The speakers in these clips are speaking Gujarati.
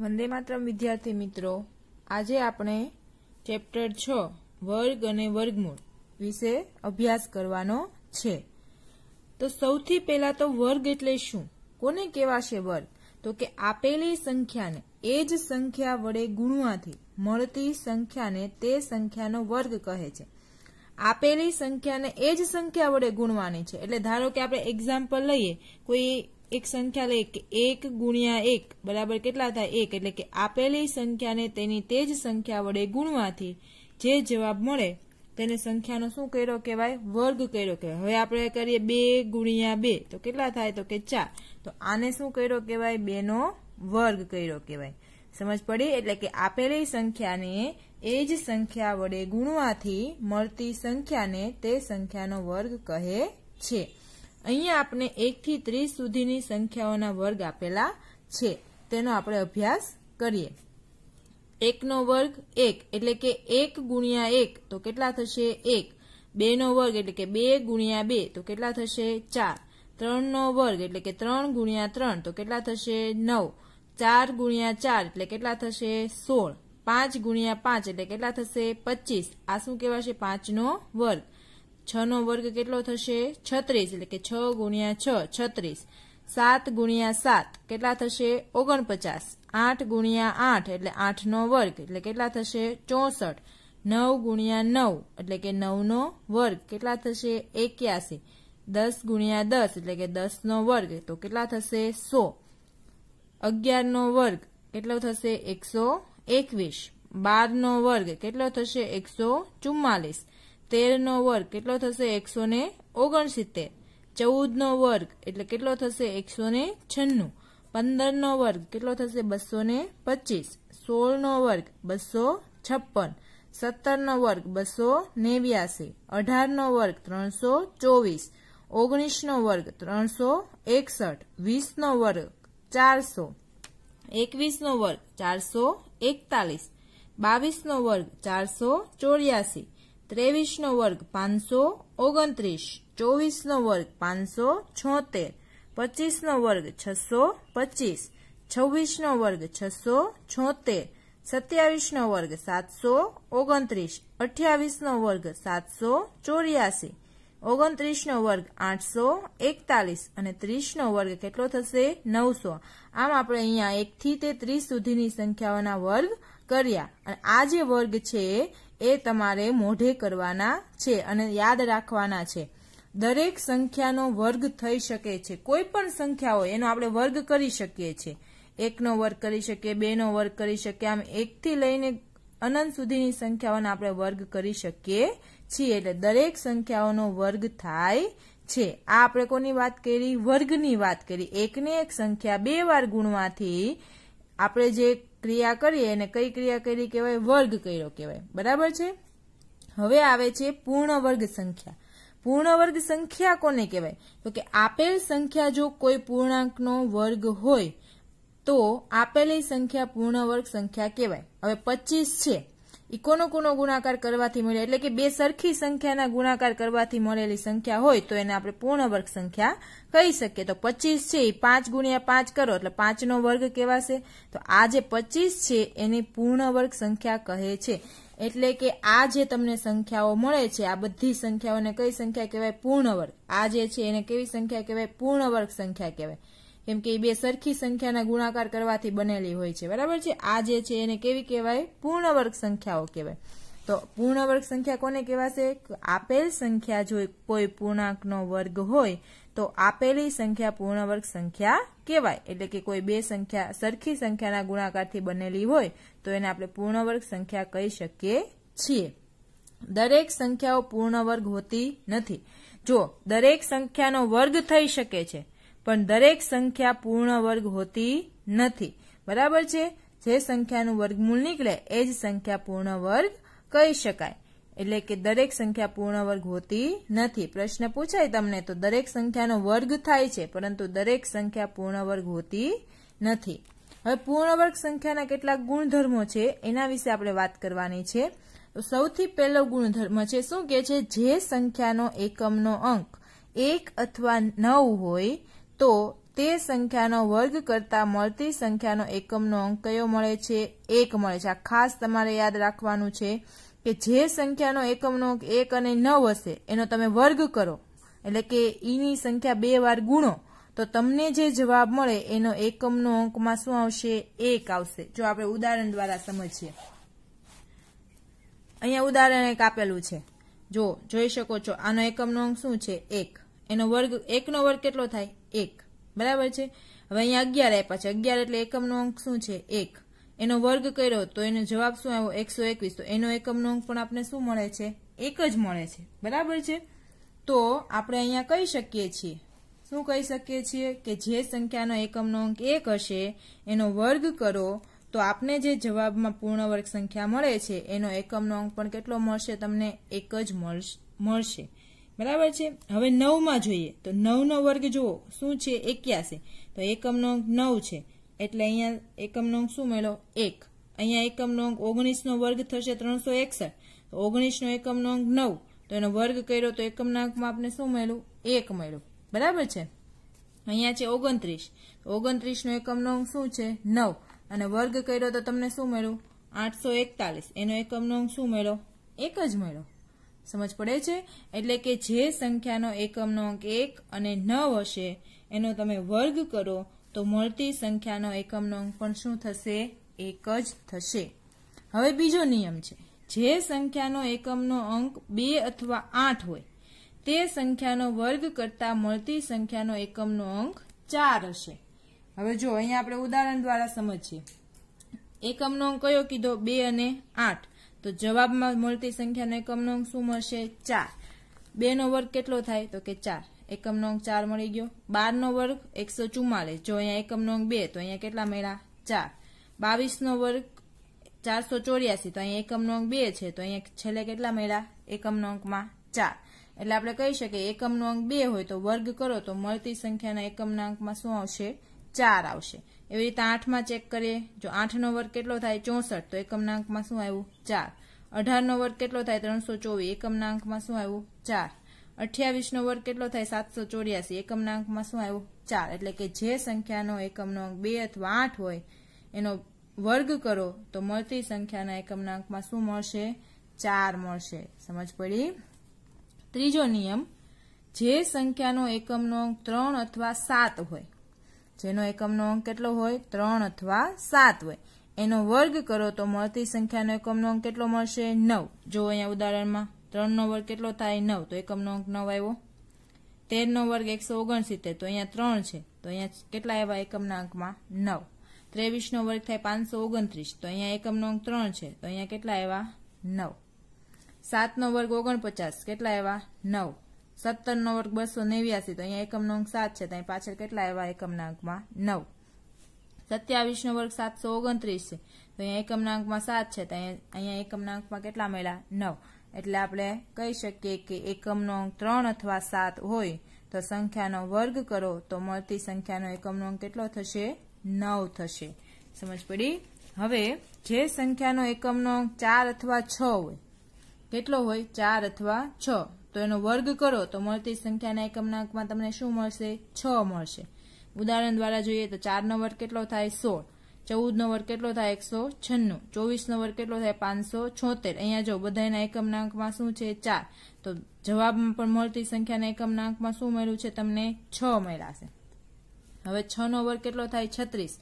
વંદે માત્રમ વિદ્યાર્થી મિત્રો આજે આપણે ચેપ્ટર છ વર્ગ અને વર્ગમૂળ વિશે અભ્યાસ કરવાનો છે તો સૌથી પહેલા તો વર્ગ એટલે શું કોને કહેવાશે વર્ગ તો કે આપેલી સંખ્યાને એ જ સંખ્યા વડે ગુણવાથી મળતી સંખ્યાને તે સંખ્યાનો વર્ગ કહે છે આપેલી સંખ્યાને એ જ સંખ્યા વડે ગુણવાની છે એટલે ધારો કે આપણે એક્ઝામ્પલ લઈએ કોઈ એક સંખ્યા લે કે એક ગુણ્યા એક બરાબર કેટલા થાય એક એટલે કે આપેલી સંખ્યાને તેની તે જ સંખ્યા વડે ગુણવાથી જે જવાબ મળે તેને સંખ્યાનો શું કર્યો કહેવાય વર્ગ કર્યો કહેવાય હવે આપણે કરીએ બે ગુણ્યા બે તો કેટલા થાય તો કે ચાર તો આને શું કર્યો કહેવાય બેનો વર્ગ કર્યો કહેવાય સમજ પડી એટલે કે આપેલી સંખ્યાને એ જ સંખ્યા વડે ગુણવાથી મળતી સંખ્યાને તે સંખ્યાનો વર્ગ કહે છે અહીંયા આપણે એકથી ત્રીસ સુધીની સંખ્યાઓના વર્ગ આપેલા છે તેનો આપણે અભ્યાસ કરીએ એકનો વર્ગ એક એટલે કે એક ગુણ્યા એક તો કેટલા થશે એક બેનો વર્ગ એટલે કે બે ગુણ્યા બે તો કેટલા થશે ચાર ત્રણનો વર્ગ એટલે કે ત્રણ ગુણ્યા ત્રણ તો કેટલા થશે નવ ચાર ગુણ્યા ચાર એટલે કેટલા થશે સોળ પાંચ ગુણ્યા પાંચ એટલે કેટલા થશે પચીસ આ શું કહેવાશે પાંચનો વર્ગ છનો વર્ગ કેટલો થશે છત્રીસ એટલે કે છ ગુણ્યા છ છત્રીસ સાત ગુણ્યા સાત કેટલા થશે ઓગણપચાસ આઠ ગુણ્યા આઠ એટલે આઠનો વર્ગ એટલે કેટલા થશે ચોસઠ નવ ગુણ્યા નવ એટલે કે નવનો વર્ગ કેટલા થશે એક્યાસી દસ ગુણ્યા દસ એટલે કે દસનો વર્ગ તો કેટલા થશે સો અગિયારનો વર્ગ કેટલો થશે એકસો એકવીસ બારનો વર્ગ કેટલો થશે એકસો ચુમ્માલીસ તેરનો વર્ગ કેટલો થશે એકસો ને ઓગણસિત્તેર ચૌદનો વર્ગ એટલે કેટલો થશે એકસો ને છન્નું પંદરનો વર્ગ કેટલો થશે બસો ને પચીસ સોળનો વર્ગ બસો છપ્પન સત્તરનો વર્ગ બસો નેવ્યાસી અઢારનો વર્ગ ત્રણસો ચોવીસ ઓગણીસનો વર્ગ ત્રણસો એકસઠ વીસનો વર્ગ ચારસો એકવીસનો વર્ગ ચારસો એકતાલીસ બાવીસનો વર્ગ ચારસો ચોર્યાસી ત્રેવીસનો વર્ગ પાંચસો ઓગણત્રીસ ચોવીસનો વર્ગ પાંચસો છોતેર પચીસનો વર્ગ છસો પચીસ છવ્વીસનો વર્ગ છસો છોતેર સત્યાવીસનો વર્ગ સાતસો ઓગણત્રીસ અઠ્યાવીસનો વર્ગ સાતસો ચોર્યાસી ઓગણત્રીસનો વર્ગ આઠસો એકતાલીસ અને ત્રીસનો વર્ગ કેટલો થશે નવસો આમ આપણે અહીંયા એકથી તે ત્રીસ સુધીની સંખ્યાઓના વર્ગ કર્યા અને આ જે વર્ગ છે એ તમારે મોઢે કરવાના છે અને યાદ રાખવાના છે દરેક સંખ્યાનો વર્ગ થઈ શકે છે કોઈ પણ સંખ્યા હોય એનો આપણે વર્ગ કરી શકીએ છીએ એકનો વર્ગ કરી શકીએ બેનો વર્ગ કરી શકીએ આમ એકથી લઈને અનંત સુધીની સંખ્યાઓનો આપણે વર્ગ કરી શકીએ છીએ એટલે દરેક સંખ્યાઓનો વર્ગ થાય છે આ આપણે કોની વાત કરી વર્ગની વાત કરી એકને એક સંખ્યા બે વાર ગુણવાથી આપણે જે ક્રિયા કરીએ અને કઈ ક્રિયા કરી કહેવાય વર્ગ કર્યો કહેવાય બરાબર છે હવે આવે છે પૂર્ણ વર્ગ સંખ્યા પૂર્ણ વર્ગ સંખ્યા કોને કહેવાય તો કે આપેલ સંખ્યા જો કોઈ પૂર્ણાંકનો વર્ગ હોય તો આપેલી સંખ્યા પૂર્ણ વર્ગ સંખ્યા કહેવાય હવે પચીસ છે એ કોનો કોનો ગુણાકાર કરવાથી મળે એટલે કે બે સરખી સંખ્યાના ગુણાકાર કરવાથી મળેલી સંખ્યા હોય તો એને આપણે પૂર્ણ વર્ગ સંખ્યા કહી શકીએ તો પચીસ છે એ પાંચ ગુણ્યા પાંચ કરો એટલે પાંચનો વર્ગ કહેવાશે તો આ જે પચીસ છે એની પૂર્ણ વર્ગ સંખ્યા કહે છે એટલે કે આ જે તમને સંખ્યાઓ મળે છે આ બધી સંખ્યાઓને કઈ સંખ્યા કહેવાય પૂર્ણ વર્ગ આ જે છે એને કેવી સંખ્યા કહેવાય પૂર્ણ વર્ગ સંખ્યા કહેવાય કેમ કે એ બે સરખી સંખ્યાના ગુણાકાર કરવાથી બનેલી હોય છે બરાબર છે આ જે છે એને કેવી કહેવાય પૂર્ણવર્ગ સંખ્યાઓ કહેવાય તો પૂર્ણવર્ગ સંખ્યા કોને કહેવાશે આપેલ સંખ્યા જો કોઈ પૂર્ણાંકનો વર્ગ હોય તો આપેલી સંખ્યા પૂર્ણવર્ગ સંખ્યા કહેવાય એટલે કે કોઈ બે સંખ્યા સરખી સંખ્યાના ગુણાકારથી બનેલી હોય તો એને આપણે પૂર્ણવર્ગ સંખ્યા કહી શકીએ છીએ દરેક સંખ્યાઓ પૂર્ણ વર્ગ હોતી નથી જો દરેક સંખ્યાનો વર્ગ થઈ શકે છે પણ દરેક સંખ્યા પૂર્ણ વર્ગ હોતી નથી બરાબર છે જે સંખ્યાનું વર્ગમૂળ નીકળે એ જ સંખ્યા પૂર્ણ વર્ગ કહી શકાય એટલે કે દરેક સંખ્યા પૂર્ણ વર્ગ હોતી નથી પ્રશ્ન પૂછાય તમને તો દરેક સંખ્યાનો વર્ગ થાય છે પરંતુ દરેક સંખ્યા પૂર્ણ વર્ગ હોતી નથી હવે પૂર્ણ વર્ગ સંખ્યાના કેટલાક ગુણધર્મો છે એના વિશે આપણે વાત કરવાની છે તો સૌથી પહેલો ગુણધર્મ છે શું કે છે જે સંખ્યાનો એકમનો અંક એક અથવા નવ હોય તો તે સંખ્યાનો વર્ગ કરતા મળતી સંખ્યાનો એકમનો અંક કયો મળે છે એક મળે છે આ ખાસ તમારે યાદ રાખવાનું છે કે જે સંખ્યાનો એકમનો અંક એક અને નવ હશે એનો તમે વર્ગ કરો એટલે કે ઈની સંખ્યા બે વાર ગુણો તો તમને જે જવાબ મળે એનો એકમનો અંકમાં શું આવશે એક આવશે જો આપણે ઉદાહરણ દ્વારા સમજીએ અહીંયા ઉદાહરણ એક આપેલું છે જો જોઈ શકો છો આનો એકમનો અંક શું છે એક એનો વર્ગ એકનો વર્ગ કેટલો થાય એક બરાબર છે હવે અહીંયા અગિયાર આપ્યા છે અગિયાર એટલે એકમનો અંક શું છે એક એનો વર્ગ કર્યો તો એનો જવાબ શું આવ્યો એકસો એકવીસ તો એનો એકમનો અંક પણ આપણે શું મળે છે એક જ મળે છે બરાબર છે તો આપણે અહીંયા કહી શકીએ છીએ શું કહી શકીએ છીએ કે જે સંખ્યાનો એકમનો અંક એક હશે એનો વર્ગ કરો તો આપને જે જવાબમાં પૂર્ણ વર્ગ સંખ્યા મળે છે એનો એકમનો અંક પણ કેટલો મળશે તમને એક જ મળશે બરાબર છે હવે નવમાં જોઈએ તો નવનો વર્ગ જુઓ શું છે એક્યાસી તો એકમનો નવ છે એટલે અહીંયા એકમનો શું મળ્યો એક અહીંયા એકમનો અંક ઓગણીસનો વર્ગ થશે ત્રણસો એકસઠ તો ઓગણીસનો એકમનો અંક નવ તો એનો વર્ગ કર્યો તો એકમના અંકમાં આપણે શું મળ્યું એક મળ્યું બરાબર છે અહીંયા છે ઓગણત્રીસ ઓગણત્રીસનો એકમનો અંક શું છે નવ અને વર્ગ કર્યો તો તમને શું મળ્યું આઠસો એકતાલીસ એનો એકમનો અંક શું મળ્યો એક જ મળ્યો સમજ પડે છે એટલે કે જે સંખ્યાનો એકમનો અંક એક અને નવ હશે એનો તમે વર્ગ કરો તો મળતી સંખ્યાનો એકમનો અંક પણ શું થશે એક જ થશે હવે બીજો નિયમ છે જે સંખ્યાનો એકમનો અંક બે અથવા આઠ હોય તે સંખ્યાનો વર્ગ કરતા મળતી સંખ્યાનો એકમનો અંક ચાર હશે હવે જો અહીંયા આપણે ઉદાહરણ દ્વારા સમજીએ એકમનો અંક કયો કીધો બે અને આઠ તો જવાબમાં મળતી સંખ્યાનો એકમનો અંક શું મળશે ચાર બેનો વર્ગ કેટલો થાય તો કે ચાર એકમનો અંક ચાર મળી ગયો બારનો વર્ગ એકસો ચુમ્માલીસ જો અહીંયા એકમનો અંક બે તો અહીંયા કેટલા મળ્યા ચાર બાવીસનો વર્ગ ચારસો ચોર્યાસી તો અહીંયા એકમનો અંક બે છે તો અહીંયા છેલ્લે કેટલા મળ્યા એકમનો અંકમાં ચાર એટલે આપણે કહી શકીએ એકમનો અંક બે હોય તો વર્ગ કરો તો મળતી સંખ્યાના એકમના અંકમાં શું આવશે ચાર આવશે એવી રીતે આઠમાં ચેક કરીએ જો આઠનો વર્ગ કેટલો થાય ચોસઠ તો એકમના અંકમાં શું આવ્યું ચાર અઢારનો વર્ગ કેટલો થાય ત્રણસો ચોવીસ એકમના અંકમાં શું આવ્યું ચાર અઠ્યાવીસનો વર્ગ કેટલો થાય સાતસો ચોર્યાસી એકમના અંકમાં શું આવ્યું ચાર એટલે કે જે સંખ્યાનો એકમનો અંક બે અથવા આઠ હોય એનો વર્ગ કરો તો મળતી સંખ્યાના એકમના અંકમાં શું મળશે ચાર મળશે સમજ પડી ત્રીજો નિયમ જે સંખ્યાનો એકમનો અંક ત્રણ અથવા સાત હોય જેનો એકમનો અંક કેટલો હોય ત્રણ અથવા સાત હોય એનો વર્ગ કરો તો મળતી સંખ્યાનો એકમનો અંક કેટલો મળશે નવ જો અહીંયા ઉદાહરણમાં ત્રણનો વર્ગ કેટલો થાય નવ તો એકમનો અંક નવ આવ્યો તેરનો વર્ગ એકસો ઓગણસિત્તેર તો અહીંયા ત્રણ છે તો અહીંયા કેટલા આવ્યા એકમના અંકમાં નવ ત્રેવીસનો વર્ગ થાય પાંચસો ઓગણત્રીસ તો અહીંયા એકમનો અંક ત્રણ છે તો અહીંયા કેટલા આવ્યા નવ સાતનો વર્ગ ઓગણપચાસ કેટલા આવ્યા નવ સત્તરનો વર્ગ બસો નેવ્યાસી તો અહીંયા એકમનો અંક સાત છે તો અહીં પાછળ કેટલા એવા એકમના અંકમાં નવ સત્યાવીસનો વર્ગ સાતસો ઓગણત્રીસ છે તો અહીંયા એકમના અંકમાં સાત છે તો અહીંયા એકમના અંકમાં કેટલા મળ્યા નવ એટલે આપણે કહી શકીએ કે એકમનો અંક ત્રણ અથવા સાત હોય તો સંખ્યાનો વર્ગ કરો તો મળતી સંખ્યાનો એકમનો અંક કેટલો થશે નવ થશે સમજ પડી હવે જે સંખ્યાનો એકમનો અંક ચાર અથવા છ હોય કેટલો હોય ચાર અથવા છ તો એનો વર્ગ કરો તો મળતી સંખ્યાના એકમના અંકમાં તમને શું મળશે છ મળશે ઉદાહરણ દ્વારા જોઈએ તો ચારનો વર્ગ કેટલો થાય સોળ ચૌદનો વર્ગ કેટલો થાય એકસો છન્નું ચોવીસનો વર્ગ કેટલો થાય પાંચસો છોતેર અહીંયા જો બધાના એકમના અંકમાં શું છે ચાર તો જવાબમાં પણ મળતી સંખ્યાના એકમના અંકમાં શું મળ્યું છે તમને છ મળ્યા હવે છનો વર્ગ કેટલો થાય છત્રીસ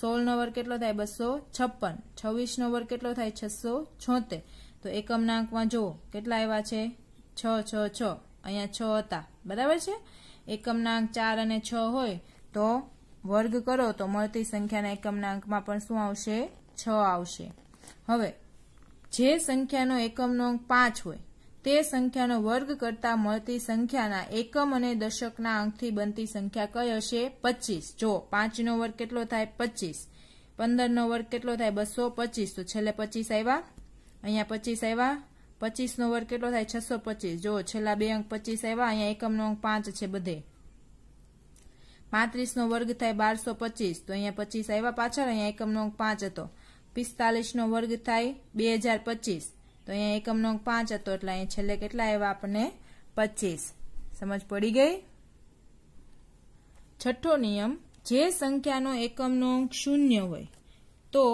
સોળનો વર્ગ કેટલો થાય બસો છપ્પન છવ્વીસનો વર્ગ કેટલો થાય છસો છોતેર તો એકમના અંકમાં જુઓ કેટલા એવા છે છ છ છ અહીંયા છ હતા બરાબર છે એકમના અંક ચાર અને છ હોય તો વર્ગ કરો તો મળતી સંખ્યાના એકમના અંકમાં પણ શું આવશે છ આવશે હવે જે સંખ્યાનો એકમનો અંક પાંચ હોય તે સંખ્યાનો વર્ગ કરતા મળતી સંખ્યાના એકમ અને દશકના અંકથી બનતી સંખ્યા કઈ હશે પચીસ જો પાંચનો વર્ગ કેટલો થાય પચીસ પંદરનો વર્ગ કેટલો થાય બસો પચીસ તો છેલ્લે પચીસ આવ્યા અહીંયા પચીસ આવ્યા પચીસનો વર્ગ કેટલો થાય છસો પચીસ જો છેલ્લા બે અંક પચીસ આવ્યા અહીંયા એકમનો અંક પાંચ છે બધે પાંત્રીસનો વર્ગ થાય બારસો પચીસ તો અહીંયા પચીસ આવ્યા પાછળ અહીંયા એકમનો અંક પાંચ હતો પિસ્તાલીસનો વર્ગ થાય બે હજાર પચીસ તો અહીંયા એકમનો અંક પાંચ હતો એટલે અહીંયા છેલ્લે કેટલા આવ્યા આપણને પચીસ સમજ પડી ગઈ છઠ્ઠો નિયમ જે સંખ્યાનો એકમનો અંક શૂન્ય હોય તો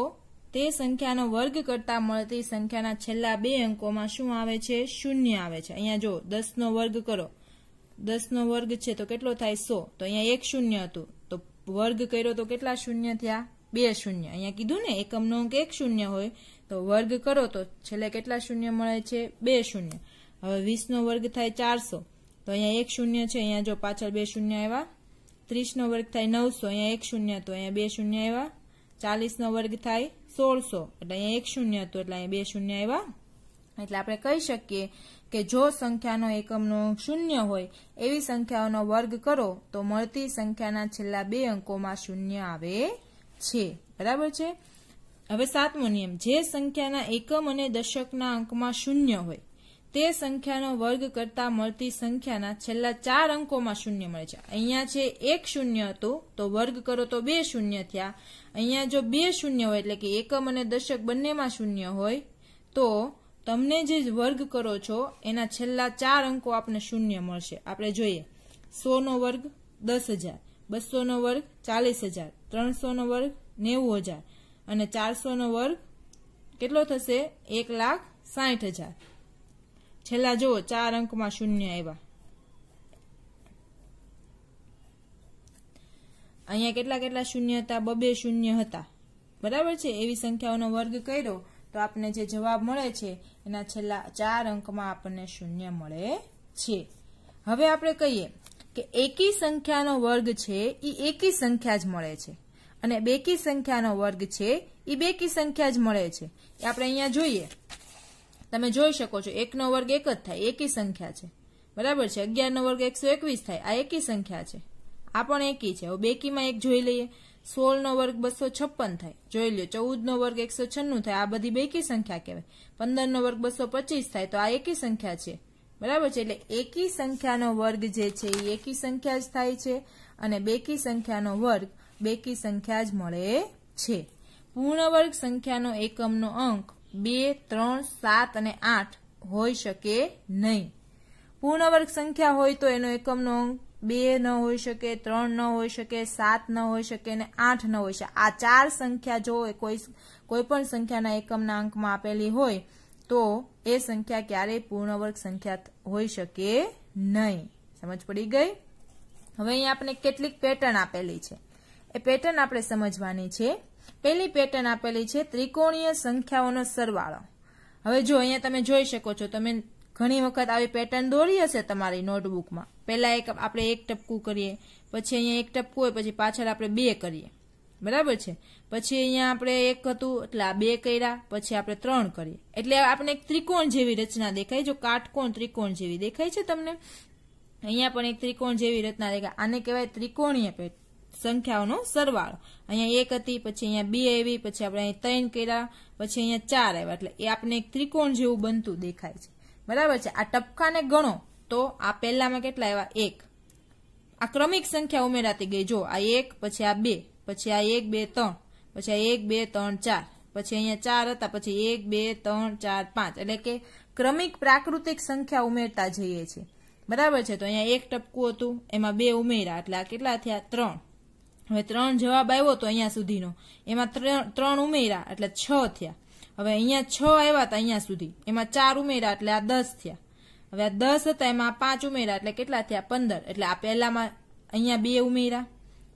તે સંખ્યાનો વર્ગ કરતા મળતી સંખ્યાના છેલ્લા બે અંકોમાં શું આવે છે શૂન્ય આવે છે અહીંયા જો દસનો વર્ગ કરો દસનો વર્ગ છે તો કેટલો થાય સો તો અહીંયા એક શૂન્ય હતું તો વર્ગ કર્યો તો કેટલા શૂન્ય થયા બે શૂન્ય અહીંયા કીધું ને એકમનો અંક એક શૂન્ય હોય તો વર્ગ કરો તો છેલ્લે કેટલા શૂન્ય મળે છે બે શૂન્ય હવે વીસનો વર્ગ થાય ચારસો તો અહીંયા એક શૂન્ય છે અહીંયા જો પાછળ બે શૂન્ય આવ્યા ત્રીસનો વર્ગ થાય નવસો અહીંયા એક શૂન્ય તો અહીંયા બે શૂન્ય આવ્યા ચાલીસનો વર્ગ થાય સોળસો એટલે અહીંયા એક શૂન્ય હતું એટલે અહીંયા બે શૂન્ય આવ્યા એટલે આપણે કહી શકીએ કે જો સંખ્યાનો એકમનો શૂન્ય હોય એવી સંખ્યાઓનો વર્ગ કરો તો મળતી સંખ્યાના છેલ્લા બે અંકોમાં શૂન્ય આવે છે બરાબર છે હવે સાતમો નિયમ જે સંખ્યાના એકમ અને દશકના અંકમાં શૂન્ય હોય તે સંખ્યાનો વર્ગ કરતા મળતી સંખ્યાના છેલ્લા ચાર અંકોમાં શૂન્ય મળે છે અહીંયા છે એક શૂન્ય હતું તો વર્ગ કરો તો બે શૂન્ય થયા અહીંયા જો બે શૂન્ય હોય એટલે કે એકમ અને દશક બંનેમાં શૂન્ય હોય તો તમને જે વર્ગ કરો છો એના છેલ્લા ચાર અંકો આપને શૂન્ય મળશે આપણે જોઈએ સોનો વર્ગ દસ હજાર બસોનો વર્ગ ચાલીસ હજાર ત્રણસોનો વર્ગ નેવું હજાર અને ચારસોનો વર્ગ કેટલો થશે એક લાખ સાઠ હજાર છેલ્લા જુઓ ચાર અંકમાં શૂન્ય આવ્યા અહીંયા કેટલા કેટલા શૂન્ય હતા બબે શૂન્ય હતા બરાબર છે એવી સંખ્યાઓનો વર્ગ કર્યો તો આપણને જે જવાબ મળે છે એના છેલ્લા ચાર અંકમાં આપણને શૂન્ય મળે છે હવે આપણે કહીએ કે એકી સંખ્યાનો વર્ગ છે એ એકી સંખ્યા જ મળે છે અને બેકી સંખ્યાનો વર્ગ છે એ બેકી સંખ્યા જ મળે છે એ આપણે અહીંયા જોઈએ તમે જોઈ શકો છો એકનો વર્ગ એક જ થાય એકી સંખ્યા છે બરાબર છે અગિયારનો વર્ગ એકસો એકવીસ થાય આ એકી સંખ્યા છે આ પણ એકી છે હવે બેકીમાં એક જોઈ લઈએ સોળનો વર્ગ બસો છપ્પન થાય જોઈ લો ચૌદનો વર્ગ એકસો છન્નું થાય આ બધી બેકી સંખ્યા કહેવાય પંદરનો વર્ગ બસો પચીસ થાય તો આ એકી સંખ્યા છે બરાબર છે એટલે એકી સંખ્યાનો વર્ગ જે છે એ એકી સંખ્યા જ થાય છે અને બેકી સંખ્યાનો વર્ગ બેકી સંખ્યા જ મળે છે પૂર્ણ વર્ગ સંખ્યાનો એકમનો અંક બે ત્રણ સાત અને આઠ હોઈ શકે નહીં પૂર્ણવર્ગ સંખ્યા હોય તો એનો એકમનો અંક બે ન હોઈ શકે ત્રણ ન હોઈ શકે સાત ન હોઈ શકે અને આઠ ન હોઈ શકે આ ચાર સંખ્યા જો કોઈ કોઈ પણ સંખ્યાના એકમના અંકમાં આપેલી હોય તો એ સંખ્યા ક્યારેય પૂર્ણવર્ગ સંખ્યા હોઈ શકે નહીં સમજ પડી ગઈ હવે અહીં આપણે કેટલીક પેટર્ન આપેલી છે એ પેટર્ન આપણે સમજવાની છે પહેલી પેટર્ન આપેલી છે ત્રિકોણીય સંખ્યાઓનો સરવાળો હવે જો અહીંયા તમે જોઈ શકો છો તમે ઘણી વખત આવી પેટર્ન દોરી હશે તમારી નોટબુકમાં પહેલાં એક આપણે એક ટપકું કરીએ પછી અહીંયા એક ટપકું હોય પછી પાછળ આપણે બે કરીએ બરાબર છે પછી અહીંયા આપણે એક હતું એટલે આ બે કર્યા પછી આપણે ત્રણ કરીએ એટલે આપણે એક ત્રિકોણ જેવી રચના દેખાય જો કાટકોણ ત્રિકોણ જેવી દેખાય છે તમને અહીંયા પણ એક ત્રિકોણ જેવી રચના દેખાય આને કહેવાય ત્રિકોણીય પેટર્ન સંખ્યાઓનો સરવાળો અહીંયા એક હતી પછી અહીંયા બે આવી પછી આપણે અહીંયા ત્રણ કર્યા પછી અહીંયા ચાર આવ્યા એટલે એ આપણે એક ત્રિકોણ જેવું બનતું દેખાય છે બરાબર છે આ ટપકાને ગણો તો આ પહેલામાં કેટલા એવા એક આ ક્રમિક સંખ્યા ઉમેરાતી ગઈ જો આ એક પછી આ બે પછી આ એક બે ત્રણ પછી આ એક બે ત્રણ ચાર પછી અહીંયા ચાર હતા પછી એક બે ત્રણ ચાર પાંચ એટલે કે ક્રમિક પ્રાકૃતિક સંખ્યા ઉમેરતા જઈએ છીએ બરાબર છે તો અહીંયા એક ટપકું હતું એમાં બે ઉમેરા એટલે આ કેટલા થયા ત્રણ હવે ત્રણ જવાબ આવ્યો તો અહીંયા સુધીનો એમાં ત્રણ ઉમેરા એટલે છ થયા હવે અહીંયા છ આવ્યા હતા અહીંયા સુધી એમાં ચાર ઉમેર્યા એટલે આ દસ થયા હવે આ દસ હતા એમાં પાંચ ઉમેરા એટલે કેટલા થયા પંદર એટલે આ પહેલામાં અહીંયા બે ઉમેરા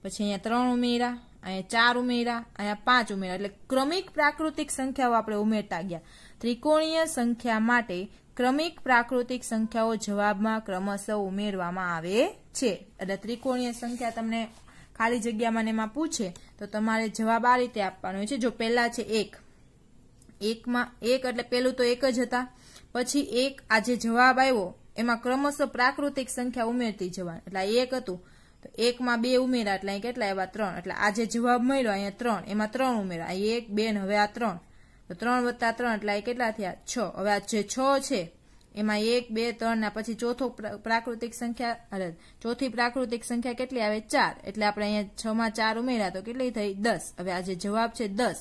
પછી અહીંયા ત્રણ ઉમેરા અહીંયા ચાર ઉમેરા અહીંયા પાંચ ઉમેરા એટલે ક્રમિક પ્રાકૃતિક સંખ્યાઓ આપણે ઉમેરતા ગયા ત્રિકોણીય સંખ્યા માટે ક્રમિક પ્રાકૃતિક સંખ્યાઓ જવાબમાં ક્રમશઃ ઉમેરવામાં આવે છે એટલે ત્રિકોણીય સંખ્યા તમને ખાલી જગ્યામાં ને એમાં પૂછે તો તમારે જવાબ આ રીતે આપવાનો છે જો પહેલા છે એક એકમાં એક એટલે પેલું તો એક જ હતા પછી એક આજે જવાબ આવ્યો એમાં ક્રમશઃ પ્રાકૃતિક સંખ્યા ઉમેરતી જવાનું એટલે એક હતું તો એકમાં બે ઉમેરા એટલે અહીં કેટલા એવા ત્રણ એટલે આજે જવાબ મળ્યો અહીંયા ત્રણ એમાં ત્રણ ઉમેરા અહીં એક બે ને હવે આ ત્રણ તો ત્રણ વત્તા ત્રણ એટલે કેટલા થયા છ હવે આ જે છ છે એમાં એક બે ત્રણ ના પછી ચોથો પ્રાકૃતિક સંખ્યા અરે ચોથી પ્રાકૃતિક સંખ્યા કેટલી આવે ચાર એટલે આપણે અહીંયા છ માં ચાર ઉમેર્યા તો કેટલી થઈ દસ હવે આ જે જવાબ છે દસ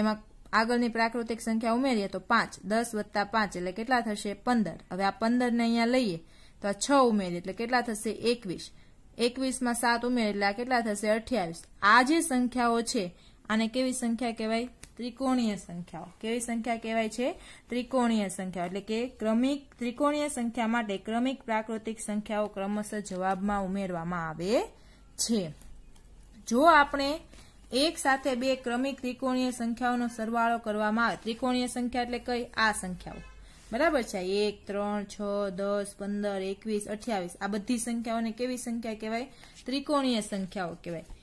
એમાં આગળની પ્રાકૃતિક સંખ્યા ઉમેરીએ તો પાંચ દસ વત્તા પાંચ એટલે કેટલા થશે પંદર હવે આ પંદરને અહીંયા લઈએ તો આ છ ઉમેરીએ એટલે કેટલા થશે એકવીસ એકવીસમાં સાત ઉમેર એટલે આ કેટલા થશે અઠ્યાવીસ આ જે સંખ્યાઓ છે આને કેવી સંખ્યા કહેવાય ત્રિકોણીય સંખ્યાઓ કેવી સંખ્યા કહેવાય છે ત્રિકોણીય સંખ્યાઓ એટલે કે ક્રમિક ત્રિકોણીય સંખ્યા માટે ક્રમિક પ્રાકૃતિક સંખ્યાઓ ક્રમશઃ જવાબમાં ઉમેરવામાં આવે છે જો આપણે એક સાથે બે ક્રમિક ત્રિકોણીય સંખ્યાઓનો સરવાળો કરવામાં આવે ત્રિકોણીય સંખ્યા એટલે કઈ આ સંખ્યાઓ બરાબર છે એક ત્રણ છ દસ પંદર એકવીસ અઠ્યાવીસ આ બધી સંખ્યાઓને કેવી સંખ્યા કહેવાય ત્રિકોણીય સંખ્યાઓ કહેવાય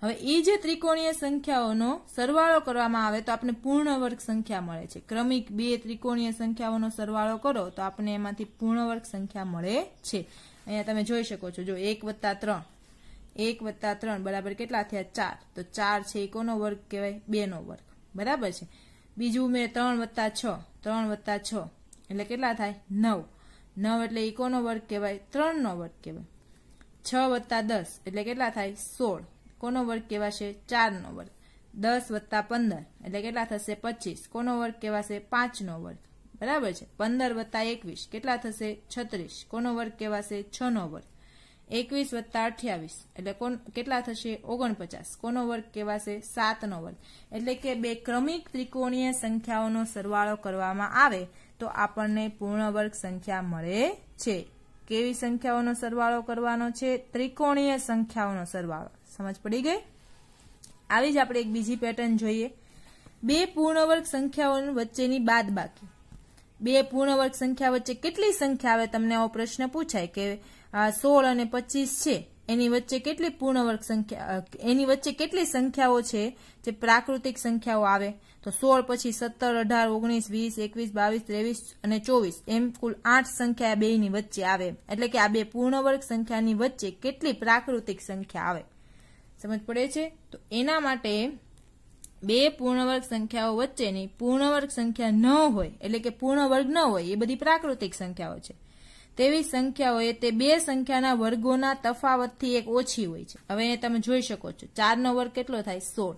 હવે એ જે ત્રિકોણીય સંખ્યાઓનો સરવાળો કરવામાં આવે તો આપણે પૂર્ણ વર્ગ સંખ્યા મળે છે ક્રમિક બે ત્રિકોણીય સંખ્યાઓનો સરવાળો કરો તો આપણે એમાંથી પૂર્ણવર્ગ સંખ્યા મળે છે અહીંયા તમે જોઈ શકો છો જો એક વત્તા ત્રણ એક વત્તા ત્રણ બરાબર કેટલા થયા ચાર તો ચાર છે એ વર્ગ કહેવાય બેનો વર્ગ બરાબર છે બીજું મેં ત્રણ વત્તા છ ત્રણ વત્તા છ એટલે કેટલા થાય નવ નવ એટલે એ વર્ગ કહેવાય ત્રણનો વર્ગ કહેવાય છ વત્તા દસ એટલે કેટલા થાય સોળ કોનો વર્ગ કહેવાશે ચારનો વર્ગ દસ વત્તા પંદર એટલે કેટલા થશે પચીસ કોનો વર્ગ કહેવાશે પાંચનો વર્ગ બરાબર છે પંદર વત્તા એકવીસ કેટલા થશે છત્રીસ કોનો વર્ગ કહેવાશે છનો વર્ગ એકવીસ વત્તા અઠ્યાવીસ એટલે કોણ કેટલા થશે ઓગણપચાસ કોનો વર્ગ કહેવાશે સાતનો વર્ગ એટલે કે બે ક્રમિક ત્રિકોણીય સંખ્યાઓનો સરવાળો કરવામાં આવે તો આપણને પૂર્ણ વર્ગ સંખ્યા મળે છે કેવી સંખ્યાઓનો સરવાળો કરવાનો છે ત્રિકોણીય સંખ્યાઓનો સરવાળો સમજ પડી ગઈ આવી જ આપણે એક બીજી પેટર્ન જોઈએ બે પૂર્ણવર્ગ સંખ્યાઓની વચ્ચેની બાદ બાકી બે પૂર્ણવર્ગ સંખ્યા વચ્ચે કેટલી સંખ્યા આવે તમને આવો પ્રશ્ન પૂછાય કે સોળ અને પચીસ છે એની વચ્ચે કેટલી પૂર્ણવર્ગ સંખ્યા એની વચ્ચે કેટલી સંખ્યાઓ છે જે પ્રાકૃતિક સંખ્યાઓ આવે તો સોળ પછી સત્તર અઢાર ઓગણીસ વીસ એકવીસ બાવીસ ત્રેવીસ અને ચોવીસ એમ કુલ આઠ સંખ્યા બેની વચ્ચે આવે એટલે કે આ બે પૂર્ણવર્ગ સંખ્યાની વચ્ચે કેટલી પ્રાકૃતિક સંખ્યા આવે સમજ પડે છે તો એના માટે બે પૂર્ણવર્ગ સંખ્યાઓ વચ્ચેની પૂર્ણવર્ગ સંખ્યા ન હોય એટલે કે પૂર્ણવર્ગ ન હોય એ બધી પ્રાકૃતિક સંખ્યાઓ છે તેવી સંખ્યાઓએ તે બે સંખ્યાના વર્ગોના તફાવતથી એક ઓછી હોય છે હવે તમે જોઈ શકો છો ચારનો વર્ગ કેટલો થાય સોળ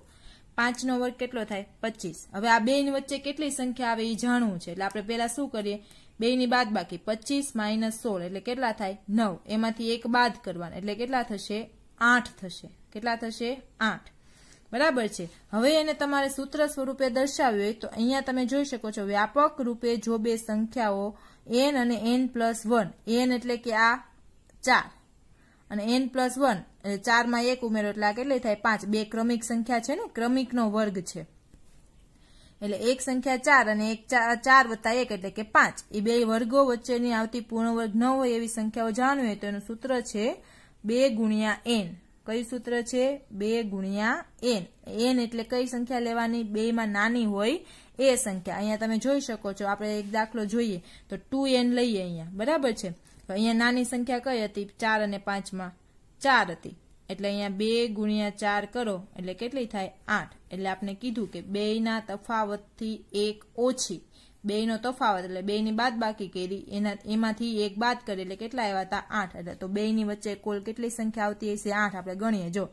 પાંચનો વર્ગ કેટલો થાય પચીસ હવે આ બેની વચ્ચે કેટલી સંખ્યા આવે એ જાણવું છે એટલે આપણે પહેલા શું કરીએ બેની બાદ બાકી પચીસ માઇનસ સોળ એટલે કેટલા થાય નવ એમાંથી એક બાદ કરવાના એટલે કેટલા થશે આઠ થશે કેટલા થશે આઠ બરાબર છે હવે એને તમારે સૂત્ર સ્વરૂપે દર્શાવ્યું હોય તો અહીંયા તમે જોઈ શકો છો વ્યાપક રૂપે જો બે સંખ્યાઓ એન અને એન પ્લસ વન એન એટલે કે આ ચાર અને એન પ્લસ વન ચારમાં એક ઉમેરો એટલે આ કેટલી થાય પાંચ બે ક્રમિક સંખ્યા છે ને ક્રમિકનો વર્ગ છે એટલે એક સંખ્યા ચાર અને એક ચાર વત્તા એક એટલે કે પાંચ એ બે વર્ગો વચ્ચેની આવતી પૂર્ણ વર્ગ ન હોય એવી સંખ્યાઓ જાણવી હોય તો એનું સૂત્ર છે બે ગુણ્યા એન કયું સૂત્ર છે બે ગુણ્યા એન એન એટલે કઈ સંખ્યા લેવાની બેમાં નાની હોય એ સંખ્યા અહીંયા તમે જોઈ શકો છો આપણે એક દાખલો જોઈએ તો ટુ એન લઈએ અહીંયા બરાબર છે તો અહીંયા નાની સંખ્યા કઈ હતી ચાર અને પાંચમાં ચાર હતી એટલે અહીંયા બે ગુણ્યા ચાર કરો એટલે કેટલી થાય આઠ એટલે આપણે કીધું કે બેના તફાવતથી એક ઓછી બેયનો તફાવત એટલે બેયની બાદ બાકી કરી એના એમાંથી એક બાદ કરી એટલે કેટલા આવ્યા હતા આઠ એટલે તો બેયની વચ્ચે કોલ કેટલી સંખ્યા આવતી હશે આઠ આપણે ગણીએ જો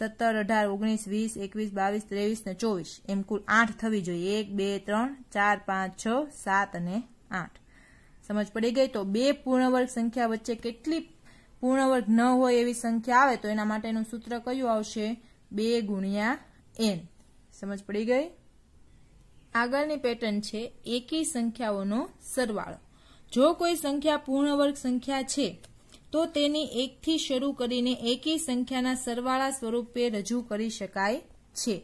સત્તર અઢાર ઓગણીસ વીસ એકવીસ બાવીસ ત્રેવીસ ને ચોવીસ એમ કુલ આઠ થવી જોઈએ એક બે ત્રણ ચાર પાંચ છ સાત અને આઠ સમજ પડી ગઈ તો બે પૂર્ણવર્ગ સંખ્યા વચ્ચે કેટલી પૂર્ણવર્ગ ન હોય એવી સંખ્યા આવે તો એના માટેનું સૂત્ર કયું આવશે બે ગુણ્યા એન સમજ પડી ગઈ આગળની પેટર્ન છે એકી સંખ્યાઓનો સરવાળો જો કોઈ સંખ્યા પૂર્ણ વર્ગ સંખ્યા છે તો તેની એકથી શરૂ કરીને એકી સંખ્યાના સરવાળા સ્વરૂપે રજૂ કરી શકાય છે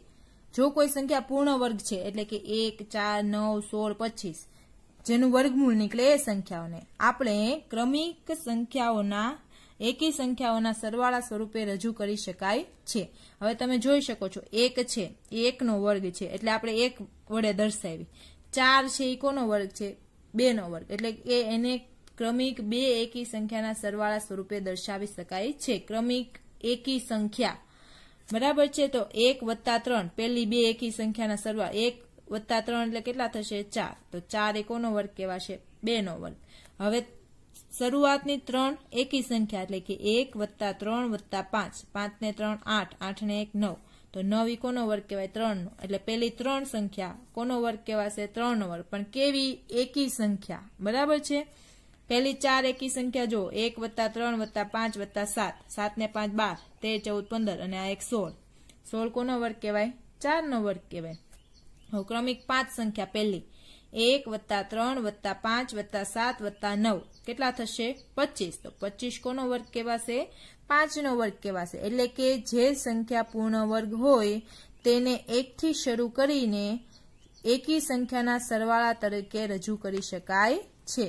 જો કોઈ સંખ્યા પૂર્ણ વર્ગ છે એટલે કે એક ચાર નવ સોળ પચીસ જેનું વર્ગમૂળ નીકળે એ સંખ્યાઓને આપણે ક્રમિક સંખ્યાઓના એકી સંખ્યાઓના સરવાળા સ્વરૂપે રજૂ કરી શકાય છે હવે તમે જોઈ શકો છો એક છે એકનો વર્ગ છે એટલે આપણે એક વડે દર્શાવી ચાર છે એ કોનો વર્ગ છે બેનો વર્ગ એટલે કે એને ક્રમિક બે એકી સંખ્યાના સરવાળા સ્વરૂપે દર્શાવી શકાય છે ક્રમિક એકી સંખ્યા બરાબર છે તો એક વત્તા ત્રણ પેલી બે એકી સંખ્યાના સરવાળા એક વત્તા ત્રણ એટલે કેટલા થશે ચાર તો ચાર એ કોનો વર્ગ કહેવાશે બેનો વર્ગ હવે શરૂઆતની ત્રણ એકી સંખ્યા એટલે કે એક વત્તા ત્રણ વત્તા પાંચ પાંચને ત્રણ આઠ આઠને એક નવ તો નવી કોનો વર્ગ કહેવાય ત્રણનો એટલે પહેલી ત્રણ સંખ્યા કોનો વર્ગ કહેવાશે ત્રણનો વર્ગ પણ કેવી એકી સંખ્યા બરાબર છે પહેલી ચાર એકી સંખ્યા જો એક વત્તા ત્રણ વત્તા પાંચ વત્તા સાત સાત ને પાંચ બાર તેર ચૌદ પંદર અને આ એક સોળ સોળ કોનો વર્ગ કહેવાય ચારનો વર્ગ કહેવાય હવે ક્રમિક પાંચ સંખ્યા પહેલી એક વત્તા ત્રણ વત્તા પાંચ વત્તા સાત વત્તા નવ કેટલા થશે પચીસ તો પચીસ કોનો વર્ગ કહેવાશે પાંચનો વર્ગ કહેવાશે એટલે કે જે સંખ્યા પૂર્ણ વર્ગ હોય તેને એકથી શરૂ કરીને એકી સંખ્યાના સરવાળા તરીકે રજૂ કરી શકાય છે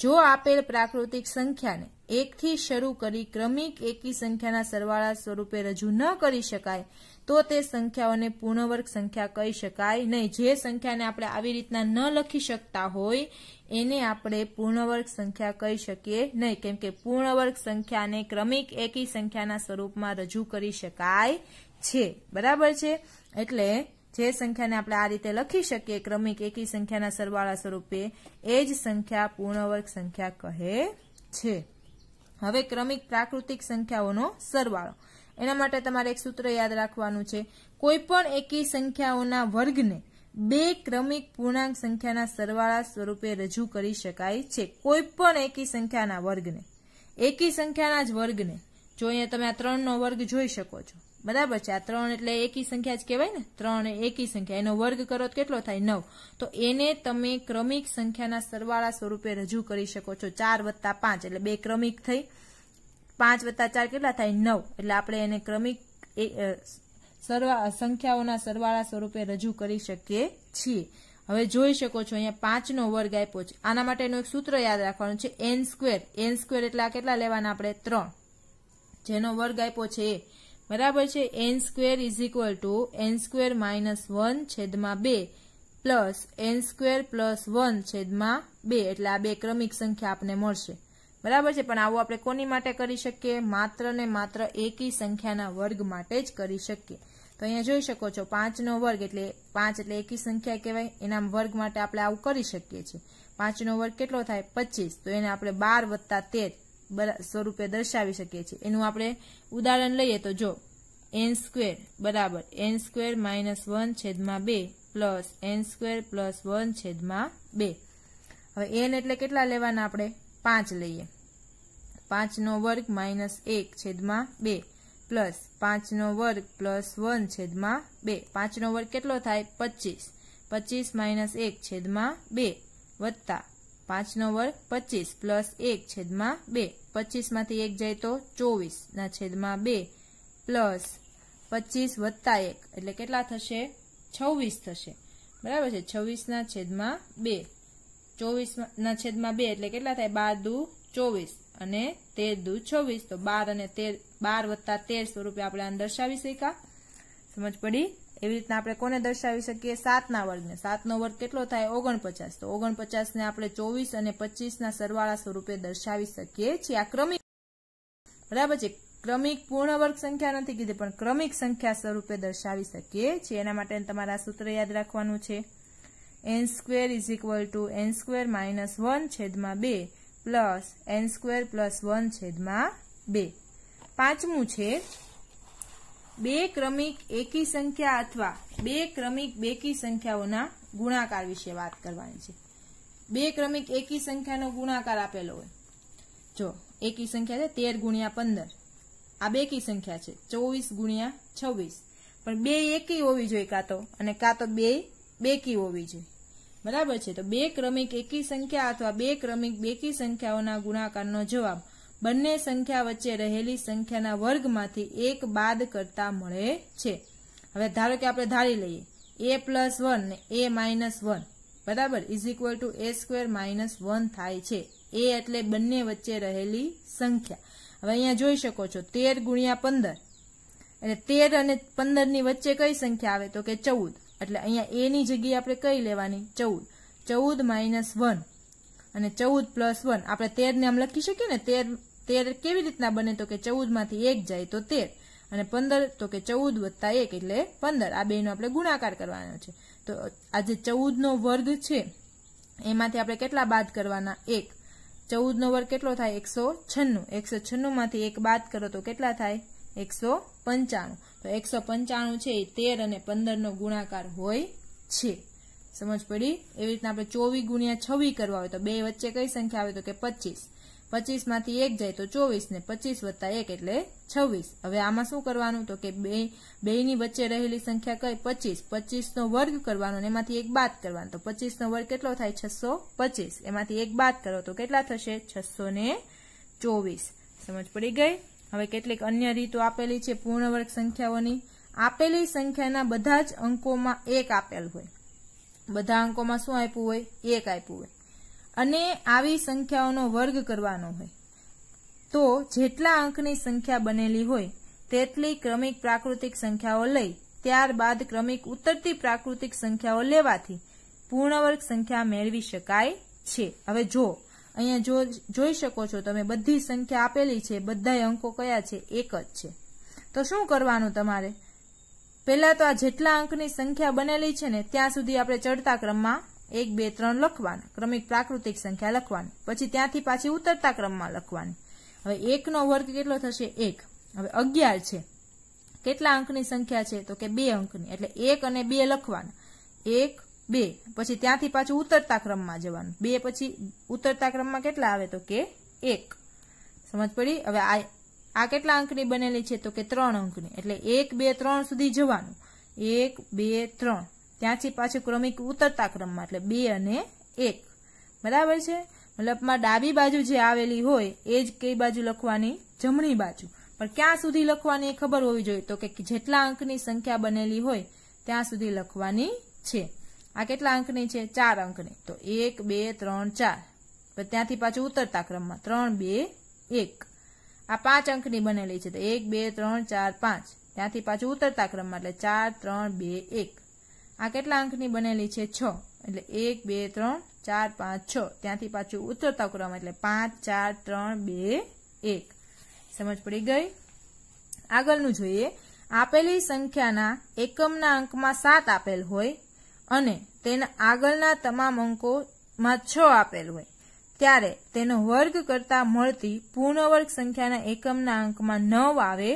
જો આપેલ પ્રાકૃતિક સંખ્યાને એકથી શરૂ કરી ક્રમિક એકી સંખ્યાના સરવાળા સ્વરૂપે રજૂ ન કરી શકાય તો તે સંખ્યાઓને પૂર્ણવર્ગ સંખ્યા કહી શકાય નહીં જે સંખ્યાને આપણે આવી રીતના ન લખી શકતા હોય એને આપણે પૂર્ણવર્ગ સંખ્યા કહી શકીએ નહીં કેમ કે પૂર્ણવર્ગ સંખ્યાને ક્રમિક એકી સંખ્યાના સ્વરૂપમાં રજૂ કરી શકાય છે બરાબર છે એટલે જે સંખ્યાને આપણે આ રીતે લખી શકીએ ક્રમિક એકી સંખ્યાના સરવાળા સ્વરૂપે એ જ સંખ્યા પૂર્ણવર્ગ સંખ્યા કહે છે હવે ક્રમિક પ્રાકૃતિક સંખ્યાઓનો સરવાળો એના માટે તમારે એક સૂત્ર યાદ રાખવાનું છે કોઈપણ એકી સંખ્યાઓના વર્ગને બે ક્રમિક પૂર્ણાંક સંખ્યાના સરવાળા સ્વરૂપે રજૂ કરી શકાય છે કોઈપણ એકી સંખ્યાના વર્ગને એકી સંખ્યાના જ વર્ગને જો અહીંયા તમે આ ત્રણનો વર્ગ જોઈ શકો છો બરાબર છે આ ત્રણ એટલે એકી સંખ્યા જ કહેવાય ને ત્રણ એકી સંખ્યા એનો વર્ગ કરો તો કેટલો થાય નવ તો એને તમે ક્રમિક સંખ્યાના સરવાળા સ્વરૂપે રજૂ કરી શકો છો ચાર વત્તા પાંચ એટલે બે ક્રમિક થઈ પાંચ વત્તા ચાર કેટલા થાય નવ એટલે આપણે એને ક્રમિક સંખ્યાઓના સરવાળા સ્વરૂપે રજૂ કરી શકીએ છીએ હવે જોઈ શકો છો અહીંયા પાંચનો વર્ગ આપ્યો છે આના માટેનું એક સૂત્ર યાદ રાખવાનું છે એન સ્ક્વેર એન સ્ક્વેર એટલે કેટલા લેવાના આપણે ત્રણ જેનો વર્ગ આપ્યો છે એ બરાબર છે n square is equal to n square minus one છેદમાં બે plus n square plus one છેદમાં બે એટલે આ બે ક્રમિક સંખ્યા આપને મળશે બરાબર છે પણ આવું આપણે કોની માટે કરી શકીએ માત્ર ને માત્ર એકી સંખ્યાના વર્ગ માટે જ કરી શકીએ તો અહીંયા જોઈ શકો છો પાંચનો વર્ગ એટલે પાંચ એટલે એકી સંખ્યા કહેવાય એના વર્ગ માટે આપણે આવું કરી શકીએ છીએ પાંચનો વર્ગ કેટલો થાય પચીસ તો એને આપણે બાર વત્તા તેર સ્વરૂપે દર્શાવી શકીએ છીએ એનું આપણે ઉદાહરણ લઈએ તો જો એન સ્ક્વેર બરાબર એન સ્ક્વેર માઇનસ વન છેદમાં બે plus n square plus one છેદમાં બે હવે એન એટલે કેટલા લેવાના આપણે પાંચ લઈએ પાંચનો વર્ગ માઇનસ એક છેદમાં બે પ્લસ પાંચનો વર્ગ પ્લસ વન છેદમાં બે પાંચનો વર્ગ કેટલો થાય પચીસ પચીસ માઇનસ એક છેદમાં બે વત્તા પાંચનો વર્ગ પચીસ પ્લસ એક છેદમાં બે પચીસમાંથી એક જાય તો ચોવીસના છેદમાં બે પ્લસ પચીસ વત્તા એક એટલે કેટલા થશે છવ્વીસ થશે બરાબર છે છવ્વીસના છેદમાં બે ચોવીસના છેદમાં બે એટલે કેટલા થાય બાર દુ ચોવીસ અને તેર દુ છવ્વીસ તો બાર અને તેર બાર વત્તા તેર સ્વરૂપે આપણે આને દર્શાવી શક્યા સમજ પડી એવી રીતના આપણે કોને દર્શાવી શકીએ સાતના વર્ગને સાતનો વર્ગ કેટલો થાય ઓગણપચાસ તો ઓગણપચાસને આપણે ચોવીસ અને પચીસના સરવાળા સ્વરૂપે દર્શાવી શકીએ છીએ આ ક્રમિક બરાબર છે ક્રમિક પૂર્ણ વર્ગ સંખ્યા નથી કીધી પણ ક્રમિક સંખ્યા સ્વરૂપે દર્શાવી શકીએ છીએ એના માટે તમારે સૂત્ર યાદ રાખવાનું છે n square is equal to n square minus one છેદમાં બે plus n square plus one છેદમાં બે પાંચમું છે બે ક્રમિક એકી સંખ્યા અથવા બે ક્રમિક બેકી સંખ્યાઓના ગુણાકાર વિશે વાત કરવાની છે બે ક્રમિક એકી સંખ્યાનો ગુણાકાર આપેલો હોય જો એકી સંખ્યા છે તેર ગુણ્યા પંદર આ બેકી સંખ્યા છે ચોવીસ ગુણ્યા છવ્વીસ પણ બે એકી હોવી જોઈએ કાં તો અને કાં તો બે બેકી હોવી જોઈએ બરાબર છે તો બે ક્રમિક એકી સંખ્યા અથવા બે ક્રમિક બેકી સંખ્યાઓના ગુણાકારનો જવાબ બંને સંખ્યા વચ્ચે રહેલી સંખ્યાના વર્ગમાંથી એક બાદ કરતા મળે છે હવે ધારો કે આપણે ધારી લઈએ એ પ્લસ વન ને એ માઇનસ વન બરાબર is equal to a square minus one થાય છે એ એટલે બંને વચ્ચે રહેલી સંખ્યા હવે અહીંયા જોઈ શકો છો તેર ગુણ્યા પંદર એટલે તેર અને પંદરની વચ્ચે કઈ સંખ્યા આવે તો કે ચૌદ એટલે અહીંયા એની જગ્યાએ આપણે કઈ લેવાની ચૌદ ચૌદ માઇનસ વન અને ચૌદ પ્લસ વન આપણે તેરને આમ લખી શકીએ ને તેર તેર કેવી રીતના બને તો કે ચૌદમાંથી એક જાય તો તેર અને પંદર તો કે ચૌદ વત્તા એક એટલે પંદર આ બેનો આપણે ગુણાકાર કરવાનો છે તો આ જે ચૌદનો વર્ગ છે એમાંથી આપણે કેટલા બાદ કરવાના એક ચૌદનો વર્ગ કેટલો થાય એકસો છન્નું એકસો છન્નુંમાંથી એક બાદ કરો તો કેટલા થાય એકસો પંચાણું તો એકસો પંચાણું છે એ તેર અને પંદરનો ગુણાકાર હોય છે સમજ પડી એવી રીતના આપણે ચોવીસ ગુણ્યા છવ્વી કરવા હોય તો બે વચ્ચે કઈ સંખ્યા આવે તો કે પચીસ પચીસ માંથી એક જાય તો ચોવીસ ને પચીસ વત્તા એક એટલે છવ્વીસ હવે આમાં શું કરવાનું તો કે બે બેની વચ્ચે રહેલી સંખ્યા કઈ પચીસ પચીસનો વર્ગ કરવાનો એમાંથી એક બાદ કરવાનો તો પચીસનો વર્ગ કેટલો થાય છસો પચીસ એમાંથી એક બાદ કરો તો કેટલા થશે છસો ને ચોવીસ સમજ પડી ગઈ હવે કેટલીક અન્ય રીતો આપેલી છે પૂર્ણવર્ગ સંખ્યાઓની આપેલી સંખ્યાના બધા જ અંકોમાં એક આપેલ હોય બધા અંકોમાં શું આપ્યું હોય એક આપ્યું હોય અને આવી સંખ્યાઓનો વર્ગ કરવાનો હોય તો જેટલા અંકની સંખ્યા બનેલી હોય તેટલી ક્રમિક પ્રાકૃતિક સંખ્યાઓ લઈ ત્યારબાદ ક્રમિક ઉતરતી પ્રાકૃતિક સંખ્યાઓ લેવાથી પૂર્ણવર્ગ સંખ્યા મેળવી શકાય છે હવે જો અહીંયા જો જોઈ શકો છો તમે બધી સંખ્યા આપેલી છે બધા અંકો કયા છે એક જ છે તો શું કરવાનું તમારે પહેલા તો આ જેટલા અંકની સંખ્યા બનેલી છે ને ત્યાં સુધી આપણે ચડતા ક્રમમાં એક બે ત્રણ લખવાના ક્રમિક પ્રાકૃતિક સંખ્યા લખવાની પછી ત્યાંથી પાછી ઉતરતા ક્રમમાં લખવાની હવે એકનો વર્ગ કેટલો થશે એક હવે અગિયાર છે કેટલા અંકની સંખ્યા છે તો કે બે અંકની એટલે એક અને બે લખવાના એક બે પછી ત્યાંથી પાછું ઉતરતા ક્રમમાં જવાનું બે પછી ઉતરતા ક્રમમાં કેટલા આવે તો કે એક સમજ પડી હવે આ આ કેટલા અંકની બનેલી છે તો કે ત્રણ અંકની એટલે એક બે ત્રણ સુધી જવાનું એક બે ત્રણ ત્યાંથી પાછું ક્રમિક ઉતરતા ક્રમમાં એટલે બે અને એક બરાબર છે મતલબમાં ડાબી બાજુ જે આવેલી હોય એ જ કઈ બાજુ લખવાની જમણી બાજુ પણ ક્યાં સુધી લખવાની ખબર હોવી જોઈએ તો કે જેટલા અંકની સંખ્યા બનેલી હોય ત્યાં સુધી લખવાની છે આ કેટલા અંકની છે ચાર અંકની તો એક બે ત્રણ ચાર ત્યાંથી પાછું ઉતરતા ક્રમમાં ત્રણ બે એક આ પાંચ અંકની બનેલી છે તો એક બે ત્રણ ચાર પાંચ ત્યાંથી પાછું ઉતરતા ક્રમમાં એટલે ચાર ત્રણ બે એક આ કેટલા અંકની બનેલી છે છ એટલે એક બે ત્રણ ચાર પાંચ છ ત્યાંથી પાછું ઉતરતા ક્રમ એટલે પાંચ ચાર ત્રણ બે એક સમજ પડી ગઈ આગળનું જોઈએ આપેલી સંખ્યાના એકમના અંકમાં સાત આપેલ હોય અને તેના આગળના તમામ અંકોમાં છ આપેલ હોય ત્યારે તેનો વર્ગ કરતા મળતી પૂર્ણવર્ગ સંખ્યાના એકમના અંકમાં નવ આવે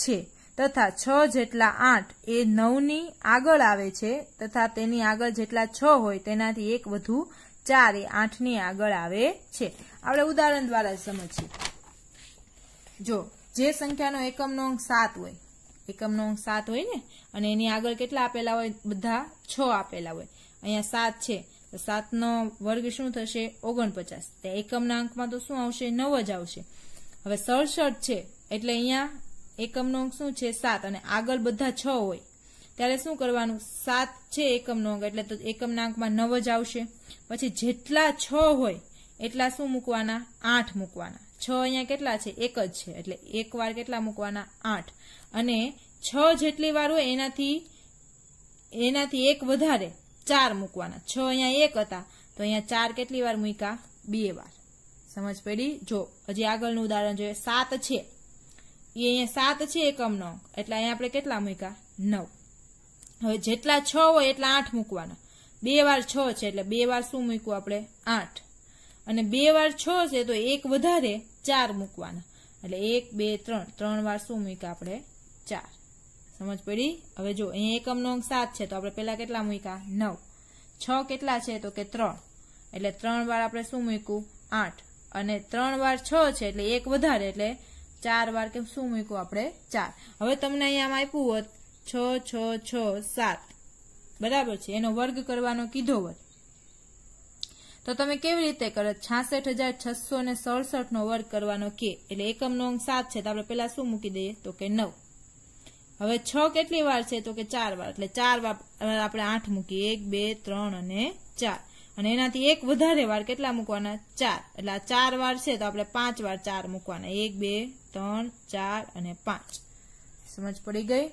છે તથા છ જેટલા આઠ એ નવની આગળ આવે છે તથા તેની આગળ જેટલા છ હોય તેનાથી એક વધુ ચાર એ આઠની આગળ આવે છે આપણે ઉદાહરણ દ્વારા સમજીએ જો જે સંખ્યાનો એકમનો અંક સાત હોય એકમનો અંક સાત હોય ને અને એની આગળ કેટલા આપેલા હોય બધા છ આપેલા હોય અહીંયા સાત છે તો સાતનો વર્ગ શું થશે ઓગણપચાસ ત્યાં એકમના અંકમાં તો શું આવશે નવ જ આવશે હવે સડસઠ છે એટલે અહીંયા એકમનો અંક શું છે સાત અને આગળ બધા છ હોય ત્યારે શું કરવાનું સાત છે એકમનો અંક એટલે તો એકમના અંકમાં નવ જ આવશે પછી જેટલા છ હોય એટલા શું મૂકવાના આઠ મૂકવાના છ અહીંયા કેટલા છે એક જ છે એટલે એક વાર કેટલા મૂકવાના આઠ અને છ જેટલી વાર હોય એનાથી એનાથી એક વધારે ચાર મૂકવાના છ અહીંયા એક હતા તો અહીંયા ચાર કેટલી વાર મૂક્યા બે વાર સમજ પડી જો હજી આગળનું ઉદાહરણ જોઈએ સાત છે એ અહીંયા સાત છે એકમનો અંક એટલે અહીંયા આપણે કેટલા મૂક્યા નવ હવે જેટલા છ હોય એટલા આઠ મૂકવાના બે વાર છ છે એટલે બે વાર શું મૂક્યું આપણે આઠ અને બે વાર છ છે તો એક વધારે ચાર મૂકવાના એટલે એક બે ત્રણ ત્રણ વાર શું મૂક્યા આપણે ચાર સમજ પડી હવે જો અહીં એકમનો અંક સાત છે તો આપણે પહેલા કેટલા મૂક્યા નવ છ કેટલા છે તો કે ત્રણ એટલે ત્રણ વાર આપણે શું મૂક્યું આઠ અને ત્રણ વાર છ છે એટલે એક વધારે એટલે ચાર વાર કે શું મૂક્યું આપણે ચાર હવે તમને અહીંયા આપ્યું હોત છ છ છ સાત બરાબર છે એનો વર્ગ કરવાનો કીધો હોત તો તમે કેવી રીતે કરો છાસઠ હજાર છસો ને સડસઠ નો વર્ગ કરવાનો કે એટલે એકમનો અંક સાત છે તો આપણે પેલા શું મૂકી દઈએ તો કે નવ હવે છ કેટલી વાર છે તો કે ચાર વાર એટલે ચાર વાર આપણે આઠ મૂકીએ એક બે ત્રણ અને ચાર અને એનાથી એક વધારે વાર કેટલા મૂકવાના ચાર એટલે આ ચાર વાર છે તો આપણે પાંચ વાર ચાર મૂકવાના એક બે ત્રણ ચાર અને પાંચ સમજ પડી ગઈ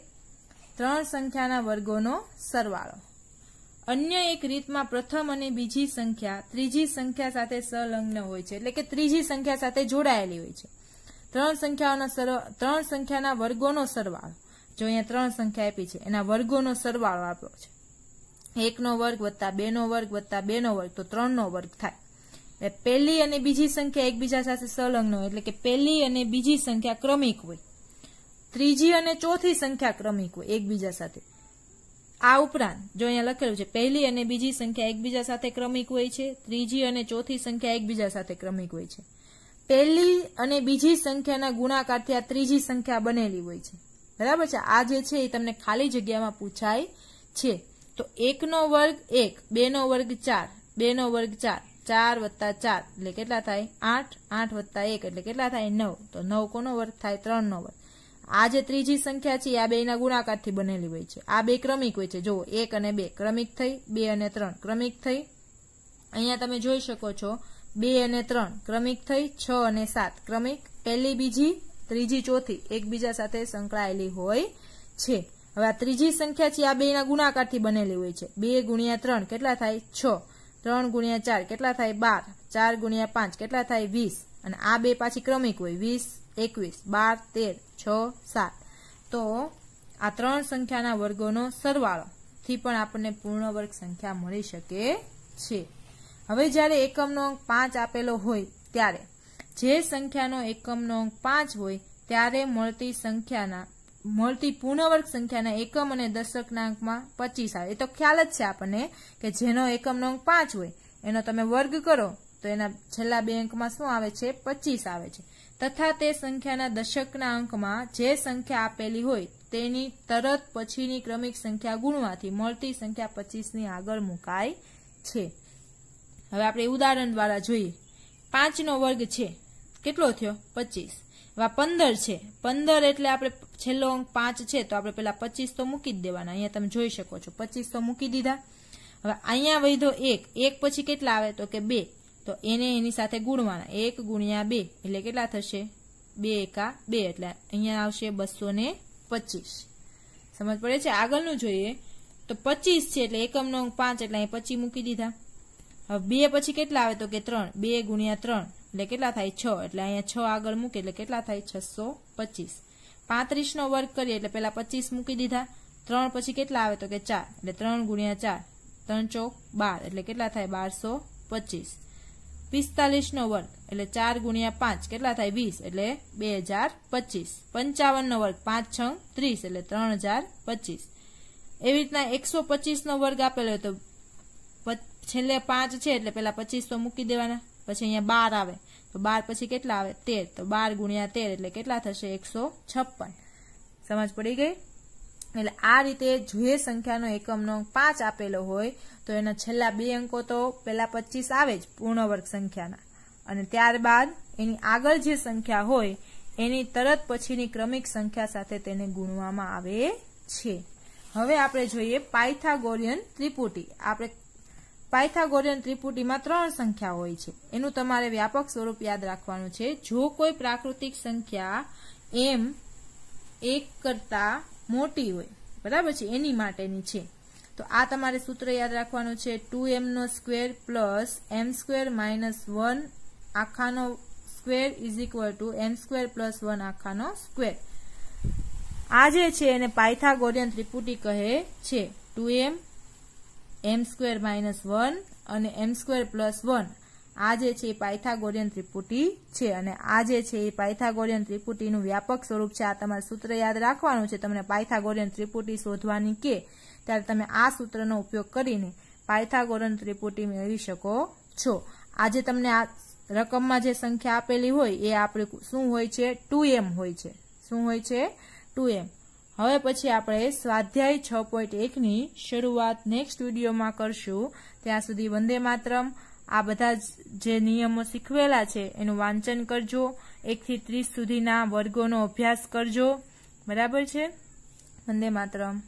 ત્રણ સંખ્યાના વર્ગોનો સરવાળો અન્ય એક રીતમાં પ્રથમ અને બીજી સંખ્યા ત્રીજી સંખ્યા સાથે સંલગ્ન હોય છે એટલે કે ત્રીજી સંખ્યા સાથે જોડાયેલી હોય છે ત્રણ સંખ્યાઓના ત્રણ સંખ્યાના વર્ગોનો સરવાળો જો અહીંયા ત્રણ સંખ્યા આપી છે એના વર્ગોનો સરવાળો આપ્યો છે એકનો વર્ગ વત્તા બેનો વર્ગ વત્તા બેનો વર્ગ તો ત્રણનો વર્ગ થાય એટલે પહેલી અને બીજી સંખ્યા એકબીજા સાથે સંલગ્ન હોય એટલે કે પહેલી અને બીજી સંખ્યા ક્રમિક હોય ત્રીજી અને ચોથી સંખ્યા ક્રમિક હોય એકબીજા સાથે આ ઉપરાંત જો અહીંયા લખેલું છે પહેલી અને બીજી સંખ્યા એકબીજા સાથે ક્રમિક હોય છે ત્રીજી અને ચોથી સંખ્યા એકબીજા સાથે ક્રમિક હોય છે પહેલી અને બીજી સંખ્યાના ગુણાકારથી આ ત્રીજી સંખ્યા બનેલી હોય છે બરાબર છે આ જે છે એ તમને ખાલી જગ્યામાં પૂછાય છે તો એકનો વર્ગ એક બેનો વર્ગ ચાર બેનો વર્ગ ચાર ચાર વત્તા ચાર એટલે કેટલા થાય આઠ આઠ વત્તા એક એટલે કેટલા થાય નવ તો નવ કોનો વર્ગ થાય ત્રણનો વર્ગ આ જે ત્રીજી સંખ્યા છે આ બે બેના ગુણાકારથી બનેલી હોય છે આ બે ક્રમિક હોય છે જુઓ એક અને બે ક્રમિક થઈ બે અને ત્રણ ક્રમિક થઈ અહીંયા તમે જોઈ શકો છો બે અને ત્રણ ક્રમિક થઈ છ અને સાત ક્રમિક પહેલી બીજી ત્રીજી ચોથી એકબીજા સાથે સંકળાયેલી હોય છે હવે આ ત્રીજી સંખ્યા છે આ બેના ગુણાકારથી બનેલી હોય છે બે ગુણ્યા ત્રણ કેટલા થાય છ ત્રણ ગુણ્યા ચાર કેટલા થાય બાર ચાર ગુણ્યા પાંચ કેટલા થાય વીસ અને આ બે પાછી ક્રમિક હોય વીસ એકવીસ બાર તેર છ સાત તો આ ત્રણ સંખ્યાના વર્ગોનો સરવાળો થી પણ આપણને પૂર્ણ વર્ગ સંખ્યા મળી શકે છે હવે જ્યારે એકમનો અંક પાંચ આપેલો હોય ત્યારે જે સંખ્યાનો એકમનો અંક પાંચ હોય ત્યારે મળતી સંખ્યાના મળતી પૂર્ણવર્ગ સંખ્યાના એકમ અને દશકના અંકમાં પચીસ આવે એ તો ખ્યાલ જ છે આપણને કે જેનો એકમનો અંક પાંચ હોય એનો તમે વર્ગ કરો તો એના છેલ્લા બે અંકમાં શું આવે છે પચીસ આવે છે તથા તે સંખ્યાના દશકના અંકમાં જે સંખ્યા આપેલી હોય તેની તરત પછીની ક્રમિક સંખ્યા ગુણવાથી મળતી સંખ્યા પચીસની આગળ મુકાય છે હવે આપણે ઉદાહરણ દ્વારા જોઈએ પાંચનો વર્ગ છે કેટલો થયો પચીસ એવા પંદર છે પંદર એટલે આપણે છેલ્લો અંક પાંચ છે તો આપણે પેલા પચીસ તો મૂકી જ દેવાના અહીંયા તમે જોઈ શકો છો પચીસ તો મૂકી દીધા હવે અહીંયા વૈધો એક એક પછી કેટલા આવે તો કે બે તો એને એની સાથે ગુણવાના એક ગુણ્યા બે એટલે કેટલા થશે બે એકા બે એટલે અહીંયા આવશે બસો ને પચીસ સમજ પડે છે આગળનું જોઈએ તો પચીસ છે એટલે એકમનો અંક પાંચ એટલે અહીં પચી મૂકી દીધા હવે બે પછી કેટલા આવે તો કે ત્રણ બે ગુણ્યા ત્રણ એટલે કેટલા થાય છ એટલે અહીંયા છ આગળ મૂકે એટલે કેટલા થાય છસો પચીસ પાંત્રીસનો વર્ગ કરીએ એટલે પહેલા પચીસ મૂકી દીધા ત્રણ પછી કેટલા આવે તો કે ચાર એટલે ત્રણ ગુણ્યા ચાર ત્રણ ચોક બાર એટલે કેટલા થાય બારસો પચીસ પિસ્તાલીસનો વર્ગ એટલે ચાર ગુણ્યા પાંચ કેટલા થાય વીસ એટલે બે હજાર પચીસ પંચાવનનો વર્ગ પાંચ છ ત્રીસ એટલે ત્રણ હજાર પચીસ એવી રીતના એકસો પચીસનો વર્ગ આપેલો તો છેલ્લે પાંચ છે એટલે પહેલા પચીસ તો મૂકી દેવાના પછી અહીંયા બાર આવે તો બાર પછી કેટલા આવે તેર તો બાર ગુણ્યા તેર એટલે કેટલા થશે એકસો છપ્પન સમજ પડી ગઈ એટલે આ રીતે જે સંખ્યાનો એકમનો પાંચ આપેલો હોય તો એના છેલ્લા બે અંકો તો પહેલા પચીસ આવે જ પૂર્ણવર્ગ સંખ્યાના અને ત્યારબાદ એની આગળ જે સંખ્યા હોય એની તરત પછીની ક્રમિક સંખ્યા સાથે તેને ગુણવામાં આવે છે હવે આપણે જોઈએ પાયથાગોરિયન ત્રિપુટી આપણે પાયથાગોરિયન ત્રિપુટીમાં ત્રણ સંખ્યા હોય છે એનું તમારે વ્યાપક સ્વરૂપ યાદ રાખવાનું છે જો કોઈ પ્રાકૃતિક સંખ્યા એમ એક કરતા મોટી હોય બરાબર છે એની માટેની છે તો આ તમારે સૂત્ર યાદ રાખવાનું છે ટુ એમનો square plus m square minus one આખાનો square is equal to m square plus one આખાનો સ્ક્વેર આ જે છે એને પાયથાગોરિયન ત્રિપુટી કહે છે two m m square minus one અને એમ સ્ક્વેર પ્લસ વન આ જે છે એ પાયથાગોરિયન ત્રિપુટી છે અને આ જે છે એ પાયથાગોરિયન ત્રિપુટીનું વ્યાપક સ્વરૂપ છે આ તમારે સૂત્ર યાદ રાખવાનું છે તમને પાયથાગોરિયન ત્રિપુટી શોધવાની કે ત્યારે તમે આ સૂત્રનો ઉપયોગ કરીને પાયથાગોરિયન ત્રિપુટી મેળવી શકો છો આજે તમને આ રકમમાં જે સંખ્યા આપેલી હોય એ આપણે શું હોય છે ટુ હોય છે શું હોય છે ટુ હવે પછી આપણે સ્વાધ્યાય છ પોઈન્ટ એકની શરૂઆત નેક્સ્ટ વિડીયોમાં કરશું ત્યાં સુધી વંદે માત્રમ આ બધા જે નિયમો શીખવેલા છે એનું વાંચન કરજો એકથી ત્રીસ સુધીના વર્ગોનો અભ્યાસ કરજો બરાબર છે વંદે માતરમ